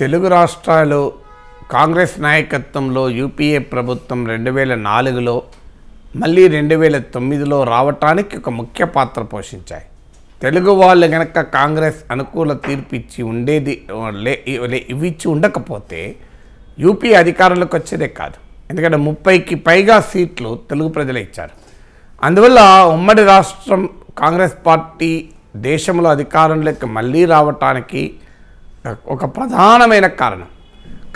తెలుగు రాష్ట్రాలు కాంగ్రెస్ నాయకత్వంలో యూపీఏ ప్రభుత్వం రెండు వేల నాలుగులో మళ్ళీ రెండు వేల తొమ్మిదిలో రావటానికి ఒక ముఖ్య పాత్ర పోషించాయి తెలుగు వాళ్ళు గనక కాంగ్రెస్ అనుకూల తీర్పు ఇచ్చి ఉండేది ఇవ్విచ్చి ఉండకపోతే యూపీ అధికారంలోకి వచ్చేదే కాదు ఎందుకంటే ముప్పైకి పైగా సీట్లు తెలుగు ప్రజలు ఇచ్చారు అందువల్ల ఉమ్మడి రాష్ట్రం కాంగ్రెస్ పార్టీ దేశంలో అధికారంలోకి మళ్ళీ రావటానికి ఒక ప్రధానమైన కారణం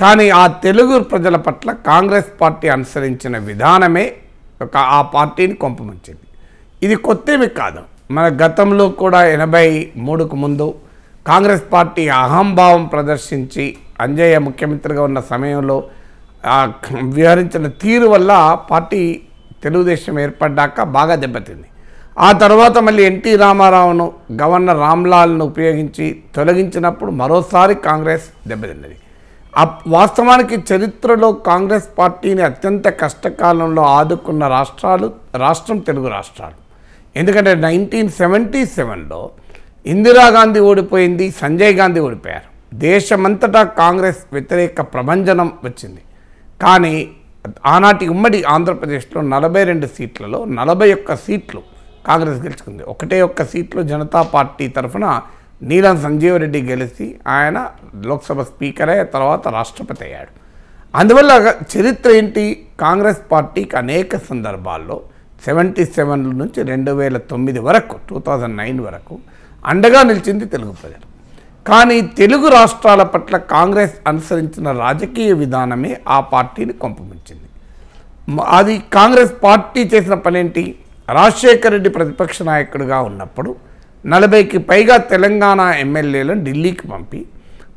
కానీ ఆ తెలుగు ప్రజల పట్ల కాంగ్రెస్ పార్టీ అనుసరించిన విధానమే ఒక ఆ పార్టీని కొంపమంచింది ఇది కొత్తవి కాదు మన గతంలో కూడా ఎనభై మూడుకు ముందు కాంగ్రెస్ పార్టీ అహంభావం ప్రదర్శించి అంజయ్య ముఖ్యమంత్రిగా ఉన్న సమయంలో వ్యవహరించిన తీరు వల్ల పార్టీ తెలుగుదేశం ఏర్పడ్డాక బాగా దెబ్బతింది ఆ తర్వాత మళ్ళీ ఎన్టీ రామారావును గవర్నర్ రామ్లాల్ను ఉపయోగించి తొలగించినప్పుడు మరోసారి కాంగ్రెస్ దెబ్బతిన్నది వాస్తవానికి చరిత్రలో కాంగ్రెస్ పార్టీని అత్యంత కష్టకాలంలో ఆదుకున్న రాష్ట్రాలు రాష్ట్రం తెలుగు రాష్ట్రాలు ఎందుకంటే నైన్టీన్ సెవెంటీ సెవెన్లో ఇందిరాగాంధీ ఓడిపోయింది సంజయ్ గాంధీ ఓడిపోయారు దేశమంతటా కాంగ్రెస్ వ్యతిరేక ప్రభంజనం వచ్చింది కానీ ఆనాటి ఉమ్మడి ఆంధ్రప్రదేశ్లో నలభై రెండు సీట్లలో నలభై ఒక్క సీట్లు కాంగ్రెస్ గెలుచుకుంది ఒకటే ఒక్క సీట్లో జనతా పార్టీ తరఫున నీలం సంజీవరెడ్డి గెలిచి ఆయన లోక్సభ స్పీకర్ అయ్యే తర్వాత రాష్ట్రపతి అయ్యాడు అందువల్ల చరిత్ర ఏంటి కాంగ్రెస్ పార్టీకి అనేక సందర్భాల్లో సెవెంటీ సెవెన్ నుంచి రెండు వేల తొమ్మిది వరకు టూ థౌజండ్ నైన్ వరకు అండగా నిలిచింది తెలుగు ప్రజలు కానీ తెలుగు రాష్ట్రాల పట్ల కాంగ్రెస్ అనుసరించిన రాజకీయ విధానమే ఆ పార్టీని కొంపమించింది అది కాంగ్రెస్ పార్టీ చేసిన పనేంటి రాజశేఖర రెడ్డి ప్రతిపక్ష నాయకుడిగా ఉన్నప్పుడు నలభైకి పైగా తెలంగాణ ఎమ్మెల్యేలను ఢిల్లీకి పంపి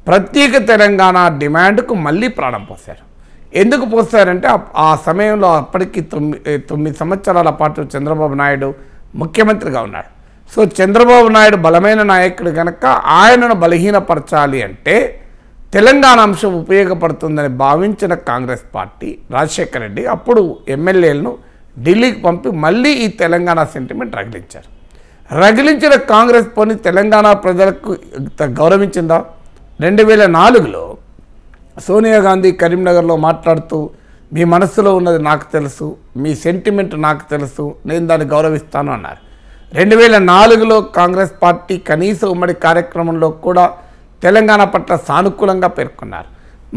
ప్రత్యేక తెలంగాణ డిమాండ్కు మళ్ళీ ప్రాణం పోశారు ఎందుకు పోస్తారంటే ఆ సమయంలో అప్పటికి తొమ్మిది తొమ్మిది సంవత్సరాల పాటు చంద్రబాబు నాయుడు ముఖ్యమంత్రిగా ఉన్నాడు సో చంద్రబాబు నాయుడు బలమైన నాయకుడు కనుక ఆయనను బలహీనపరచాలి అంటే తెలంగాణ అంశం ఉపయోగపడుతుందని భావించిన కాంగ్రెస్ పార్టీ రాజశేఖర రెడ్డి అప్పుడు ఎమ్మెల్యేలను ఢిల్లీకి పంపి మళ్ళీ ఈ తెలంగాణ సెంటిమెంట్ రగిలించారు రగిలించిన కాంగ్రెస్ పోని తెలంగాణ ప్రజలకు గౌరవించిందా రెండు వేల నాలుగులో సోనియా గాంధీ కరీంనగర్లో మాట్లాడుతూ మీ మనస్సులో ఉన్నది నాకు తెలుసు మీ సెంటిమెంట్ నాకు తెలుసు నేను దాన్ని గౌరవిస్తాను అన్నారు రెండు వేల నాలుగులో కాంగ్రెస్ పార్టీ కనీస ఉమ్మడి కార్యక్రమంలో కూడా తెలంగాణ పట్ల సానుకూలంగా పేర్కొన్నారు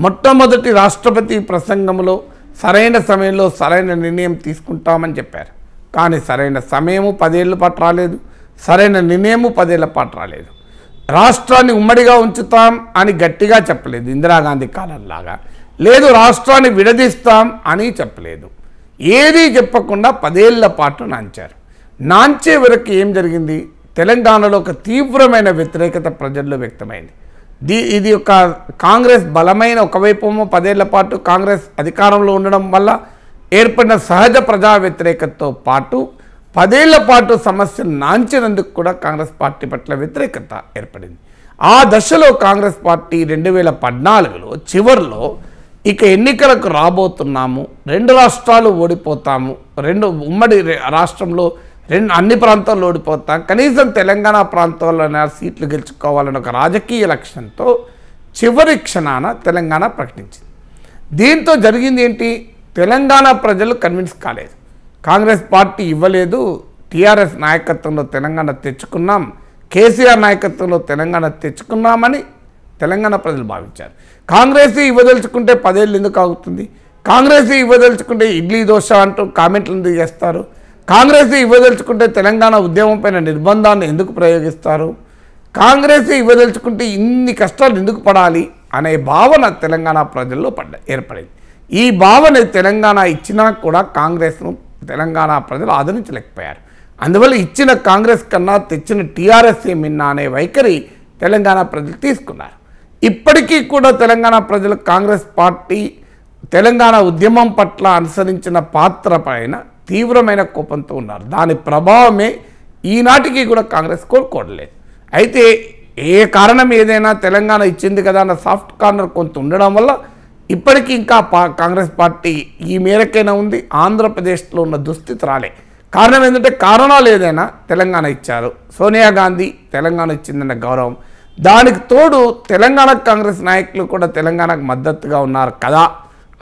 మొట్టమొదటి రాష్ట్రపతి ప్రసంగంలో సరైన సమయంలో సరైన నిర్ణయం తీసుకుంటామని చెప్పారు కానీ సరైన సమయము పదేళ్ల పాటు రాలేదు సరైన నిర్ణయము పదేళ్ల పాటు రాలేదు రాష్ట్రాన్ని ఉమ్మడిగా ఉంచుతాం అని గట్టిగా చెప్పలేదు ఇందిరాగాంధీ కాలంలాగా లేదు రాష్ట్రాన్ని విడదీస్తాం అని చెప్పలేదు ఏదీ చెప్పకుండా పదేళ్ల పాటు నాంచారు నాంచే వరకు ఏం జరిగింది తెలంగాణలో ఒక తీవ్రమైన వ్యతిరేకత ప్రజల్లో వ్యక్తమైంది దీ ఇది ఒక కాంగ్రెస్ బలమైన ఒకవైపు పదేళ్ల పాటు కాంగ్రెస్ అధికారంలో ఉండడం వల్ల ఏర్పడిన సహజ ప్రజా వ్యతిరేకతతో పాటు పదేళ్ల పాటు సమస్యలు నాంచినందుకు కూడా కాంగ్రెస్ పార్టీ పట్ల వ్యతిరేకత ఏర్పడింది ఆ దశలో కాంగ్రెస్ పార్టీ రెండు వేల పద్నాలుగులో చివరిలో ఇక ఎన్నికలకు రాబోతున్నాము రెండు రాష్ట్రాలు ఓడిపోతాము రెండు ఉమ్మడి రాష్ట్రంలో రెండు అన్ని ప్రాంతాల్లో ఓడిపోతాం కనీసం తెలంగాణ ప్రాంతంలోనే సీట్లు గెలుచుకోవాలని ఒక రాజకీయ లక్ష్యంతో చివరి క్షణాన తెలంగాణ ప్రకటించింది దీంతో జరిగింది ఏంటి తెలంగాణ ప్రజలు కన్విన్స్ కాలేదు కాంగ్రెస్ పార్టీ ఇవ్వలేదు టీఆర్ఎస్ నాయకత్వంలో తెలంగాణ తెచ్చుకున్నాం కేసీఆర్ నాయకత్వంలో తెలంగాణ తెచ్చుకున్నామని తెలంగాణ ప్రజలు భావించారు కాంగ్రెస్ ఇవ్వదలుచుకుంటే పదేళ్ళు ఎందుకు ఆగుతుంది కాంగ్రెస్ ఇవ్వదలుచుకుంటే ఇడ్లీ దోశ అంటూ కామెంట్లు చేస్తారు కాంగ్రెస్ ఇవ్వదలుచుకుంటే తెలంగాణ ఉద్యమం పైన నిర్బంధాన్ని ఎందుకు ప్రయోగిస్తారు కాంగ్రెస్ ఇవ్వదలుచుకుంటే ఇన్ని కష్టాలు ఎందుకు పడాలి అనే భావన తెలంగాణ ప్రజల్లో పడ్డ ఏర్పడింది ఈ భావన తెలంగాణ ఇచ్చినా కూడా కాంగ్రెస్ను తెలంగాణ ప్రజలు ఆదరించలేకపోయారు అందువల్ల ఇచ్చిన కాంగ్రెస్ కన్నా తెచ్చిన టీఆర్ఎస్ మిన్నా అనే వైఖరి తెలంగాణ ప్రజలు తీసుకున్నారు ఇప్పటికీ కూడా తెలంగాణ ప్రజలు కాంగ్రెస్ పార్టీ తెలంగాణ ఉద్యమం పట్ల అనుసరించిన పాత్ర పైన తీవ్రమైన కోపంతో ఉన్నారు దాని ప్రభావమే ఈనాటికి కూడా కాంగ్రెస్ కోరుకోవట్లేదు అయితే ఏ కారణం ఏదైనా తెలంగాణ ఇచ్చింది కదా అన్న సాఫ్ట్ కార్నర్ కొంత ఉండడం వల్ల ఇప్పటికీ ఇంకా కాంగ్రెస్ పార్టీ ఈ మేరకైనా ఉంది ఆంధ్రప్రదేశ్లో ఉన్న దుస్థితి రాలే కారణం ఏంటంటే కారణాలు ఏదైనా తెలంగాణ ఇచ్చారు సోనియా గాంధీ తెలంగాణ ఇచ్చిందన్న గౌరవం దానికి తోడు తెలంగాణ కాంగ్రెస్ నాయకులు కూడా తెలంగాణకు మద్దతుగా ఉన్నారు కదా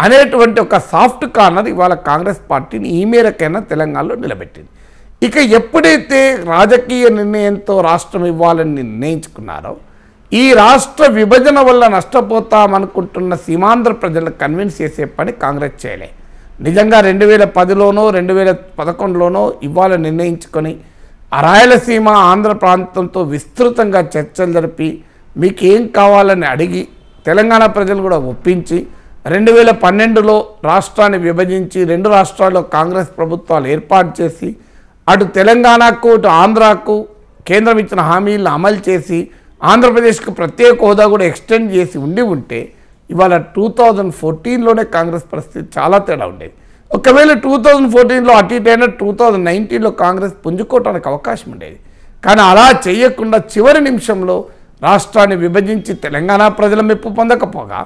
అనేటువంటి ఒక సాఫ్ట్ కార్నర్ ఇవాళ కాంగ్రెస్ పార్టీని ఈ మేరకైనా తెలంగాణలో నిలబెట్టింది ఇక ఎప్పుడైతే రాజకీయ నిర్ణయంతో రాష్ట్రం ఇవ్వాలని నిర్ణయించుకున్నారో ఈ రాష్ట్ర విభజన వల్ల నష్టపోతామనుకుంటున్న సీమాంధ్ర ప్రజలను కన్విన్స్ చేసే పని కాంగ్రెస్ చేయలే నిజంగా రెండు వేల పదిలోనో రెండు వేల పదకొండులోనో ఇవాళ నిర్ణయించుకొని రాయలసీమ ఆంధ్ర ప్రాంతంతో విస్తృతంగా చర్చలు జరిపి మీకేం కావాలని అడిగి తెలంగాణ ప్రజలు కూడా ఒప్పించి రెండు వేల పన్నెండులో రాష్ట్రాన్ని విభజించి రెండు రాష్ట్రాల్లో కాంగ్రెస్ ప్రభుత్వాలు ఏర్పాటు చేసి అటు తెలంగాణకు అటు ఆంధ్రాకు కేంద్రం ఇచ్చిన హామీలను అమలు చేసి ఆంధ్రప్రదేశ్కు ప్రత్యేక హోదా కూడా ఎక్స్టెండ్ చేసి ఉండి ఉంటే ఇవాళ టూ థౌజండ్ ఫోర్టీన్లోనే కాంగ్రెస్ పరిస్థితి చాలా తేడా ఉండేది ఒకవేళ టూ థౌజండ్ ఫోర్టీన్లో అటు ఇటైనా టూ థౌజండ్ నైన్టీన్లో కాంగ్రెస్ పుంజుకోవడానికి అవకాశం ఉండేది కానీ అలా చేయకుండా చివరి నిమిషంలో రాష్ట్రాన్ని విభజించి తెలంగాణ ప్రజల మెప్పు పొందకపోగా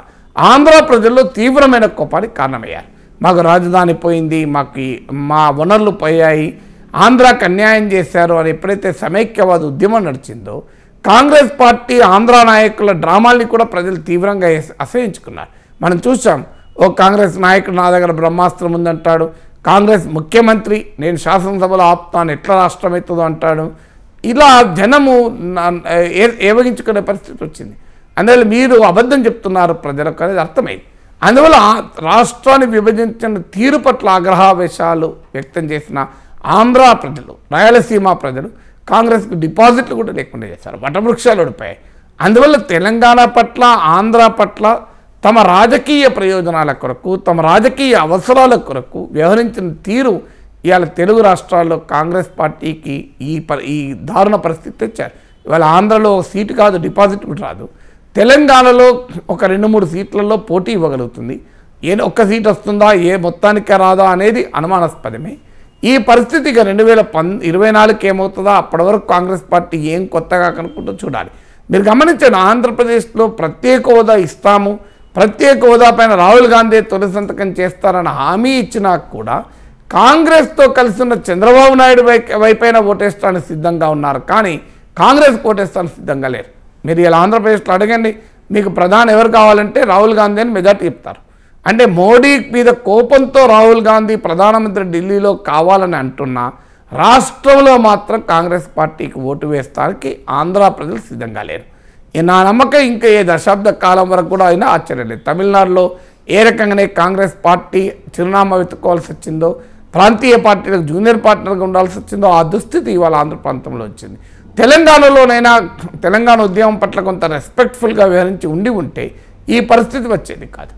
ఆంధ్ర ప్రజల్లో తీవ్రమైన కోపానికి కారణమయ్యారు మాకు రాజధాని పోయింది మాకు మా వనరులు పోయాయి ఆంధ్రాకి అన్యాయం చేశారు అని ఎప్పుడైతే సమైక్యవాద ఉద్యమం నడిచిందో కాంగ్రెస్ పార్టీ ఆంధ్ర నాయకుల డ్రామాల్ని కూడా ప్రజలు తీవ్రంగా అసహించుకున్నారు మనం చూసాం ఓ కాంగ్రెస్ నాయకుడు నా దగ్గర బ్రహ్మాస్త్రం ఉందంటాడు కాంగ్రెస్ ముఖ్యమంత్రి నేను శాసనసభలో ఆపుతాను ఎట్లా రాష్ట్రం అవుతుందో అంటాడు ఇలా జనము ఏవగించుకునే పరిస్థితి వచ్చింది అందువల్ల మీరు అబద్ధం చెప్తున్నారు ప్రజలకు అనేది అర్థమైంది అందువల్ల రాష్ట్రాన్ని విభజించిన తీరు పట్ల ఆగ్రహావేశాలు వ్యక్తం చేసిన ఆంధ్ర ప్రజలు రాయలసీమ ప్రజలు కాంగ్రెస్కి డిపాజిట్లు కూడా లేకుండా చేశారు వటవృక్షాలు ఉడిపాయి అందువల్ల తెలంగాణ పట్ల ఆంధ్ర పట్ల తమ రాజకీయ ప్రయోజనాల కొరకు తమ రాజకీయ అవసరాల కొరకు వ్యవహరించిన తీరు ఇవాళ తెలుగు రాష్ట్రాల్లో కాంగ్రెస్ పార్టీకి ఈ ఈ దారుణ పరిస్థితి తెచ్చారు ఇవాళ ఆంధ్రలో సీటు కాదు డిపాజిట్ కూడా రాదు తెలంగాణలో ఒక రెండు మూడు సీట్లలో పోటీ ఇవ్వగలుగుతుంది ఏ ఒక్క సీట్ వస్తుందా ఏ మొత్తానికి రాదా అనేది అనుమానాస్పదమే ఈ పరిస్థితి ఇక రెండు వేల పన్ ఇరవై నాలుగుకి ఏమవుతుందో అప్పటి వరకు కాంగ్రెస్ పార్టీ ఏం కొత్తగా కనుక్కుంటూ చూడాలి మీరు గమనించండి ఆంధ్రప్రదేశ్లో ప్రత్యేక హోదా ఇస్తాము ప్రత్యేక హోదా పైన రాహుల్ గాంధీ తొలి సంతకం చేస్తారన్న హామీ ఇచ్చినా కూడా కాంగ్రెస్తో కలిసి ఉన్న చంద్రబాబు నాయుడు వైపైన ఓటేస్తానికి సిద్ధంగా ఉన్నారు కానీ కాంగ్రెస్ ఓటేస్తానికి సిద్ధంగా లేరు మీరు ఇలా ఆంధ్రప్రదేశ్లో అడగండి మీకు ప్రధాని ఎవరు కావాలంటే రాహుల్ గాంధీ అని మెజార్టీ చెప్తారు అంటే మోడీ మీద కోపంతో రాహుల్ గాంధీ ప్రధానమంత్రి ఢిల్లీలో కావాలని అంటున్నా రాష్ట్రంలో మాత్రం కాంగ్రెస్ పార్టీకి ఓటు వేస్తానికి ఆంధ్ర ప్రజలు సిద్ధంగా లేరు నా నమ్మకం ఇంకా ఏ దశాబ్ద కాలం వరకు కూడా అయినా ఆశ్చర్యం లేదు తమిళనాడులో ఏ రకంగానే కాంగ్రెస్ పార్టీ చిరునామా వెతుక్కోవాల్సి వచ్చిందో ప్రాంతీయ పార్టీలకు జూనియర్ పార్టీలకు ఉండాల్సి వచ్చిందో ఆ దుస్థితి ఇవాళ ఆంధ్ర ప్రాంతంలో వచ్చింది తెలంగాణలోనైనా తెలంగాణ ఉద్యమం పట్ల కొంత రెస్పెక్ట్ఫుల్గా వ్యవహరించి ఉండి ఉంటే ఈ పరిస్థితి వచ్చేది కాదు